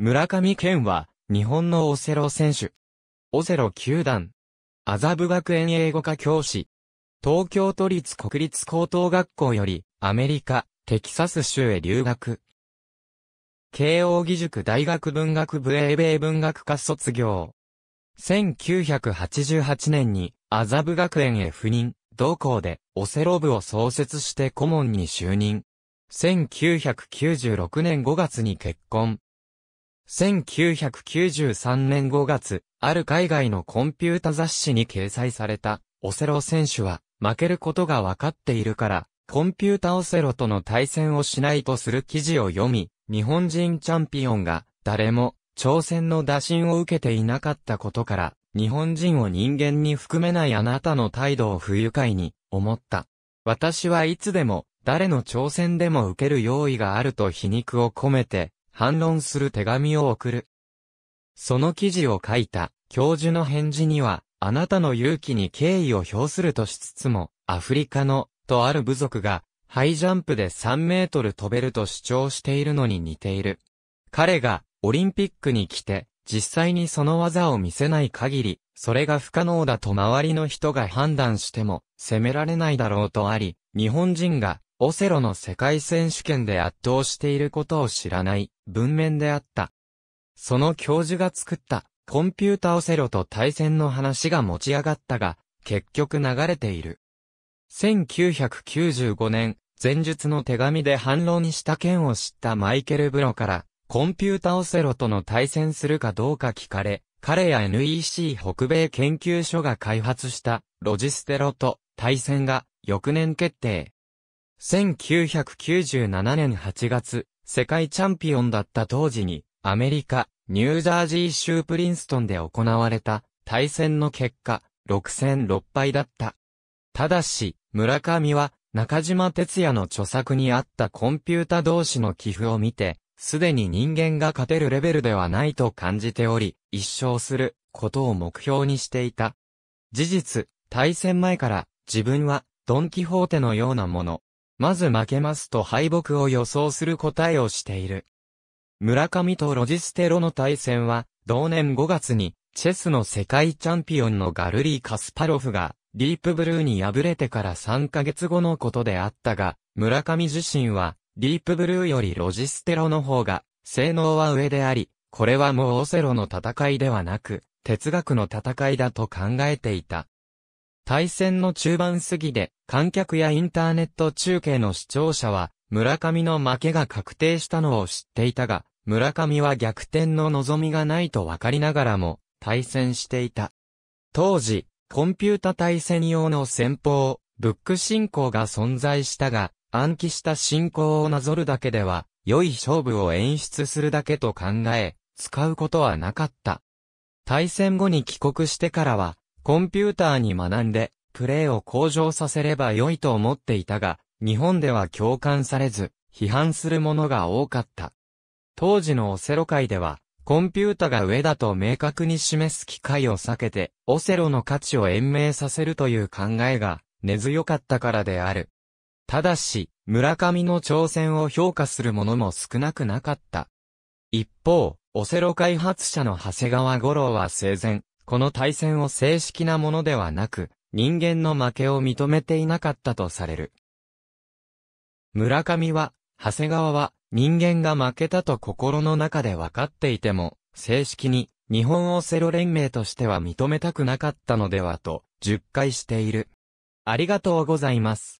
村上健は、日本のオセロ選手。オセロ球団。麻布学園英語科教師。東京都立国立高等学校より、アメリカ、テキサス州へ留学。慶応義塾大学文学部英米文学科卒業。1988年に、麻布学園へ赴任、同校で、オセロ部を創設して顧問に就任。1996年5月に結婚。1993年5月、ある海外のコンピュータ雑誌に掲載された、オセロ選手は、負けることが分かっているから、コンピュータオセロとの対戦をしないとする記事を読み、日本人チャンピオンが、誰も、挑戦の打診を受けていなかったことから、日本人を人間に含めないあなたの態度を不愉快に、思った。私はいつでも、誰の挑戦でも受ける用意があると皮肉を込めて、反論する手紙を送る。その記事を書いた教授の返事には、あなたの勇気に敬意を表するとしつつも、アフリカの、とある部族が、ハイジャンプで3メートル飛べると主張しているのに似ている。彼が、オリンピックに来て、実際にその技を見せない限り、それが不可能だと周りの人が判断しても、責められないだろうとあり、日本人が、オセロの世界選手権で圧倒していることを知らない文面であった。その教授が作ったコンピュータオセロと対戦の話が持ち上がったが、結局流れている。1995年、前述の手紙で反論した件を知ったマイケル・ブロから、コンピュータオセロとの対戦するかどうか聞かれ、彼や NEC 北米研究所が開発したロジステロと対戦が翌年決定。1997年8月、世界チャンピオンだった当時に、アメリカ、ニュージャージー州プリンストンで行われた、対戦の結果、6戦6敗だった。ただし、村上は、中島哲也の著作にあったコンピュータ同士の寄付を見て、すでに人間が勝てるレベルではないと感じており、一生することを目標にしていた。事実、対戦前から自分はドンキホーテのようなもの、まず負けますと敗北を予想する答えをしている。村上とロジステロの対戦は、同年5月に、チェスの世界チャンピオンのガルリー・カスパロフが、ディープブルーに敗れてから3ヶ月後のことであったが、村上自身は、ディープブルーよりロジステロの方が、性能は上であり、これはもうオセロの戦いではなく、哲学の戦いだと考えていた。対戦の中盤過ぎで、観客やインターネット中継の視聴者は、村上の負けが確定したのを知っていたが、村上は逆転の望みがないと分かりながらも、対戦していた。当時、コンピュータ対戦用の戦法、ブック進行が存在したが、暗記した進行をなぞるだけでは、良い勝負を演出するだけと考え、使うことはなかった。対戦後に帰国してからは、コンピューターに学んで、プレイを向上させれば良いと思っていたが、日本では共感されず、批判するものが多かった。当時のオセロ界では、コンピュータが上だと明確に示す機会を避けて、オセロの価値を延命させるという考えが根強かったからである。ただし、村上の挑戦を評価するものも少なくなかった。一方、オセロ開発者の長谷川五郎は生前、この対戦を正式なものではなく、人間の負けを認めていなかったとされる。村上は、長谷川は、人間が負けたと心の中で分かっていても、正式に、日本オセロ連盟としては認めたくなかったのではと、10回している。ありがとうございます。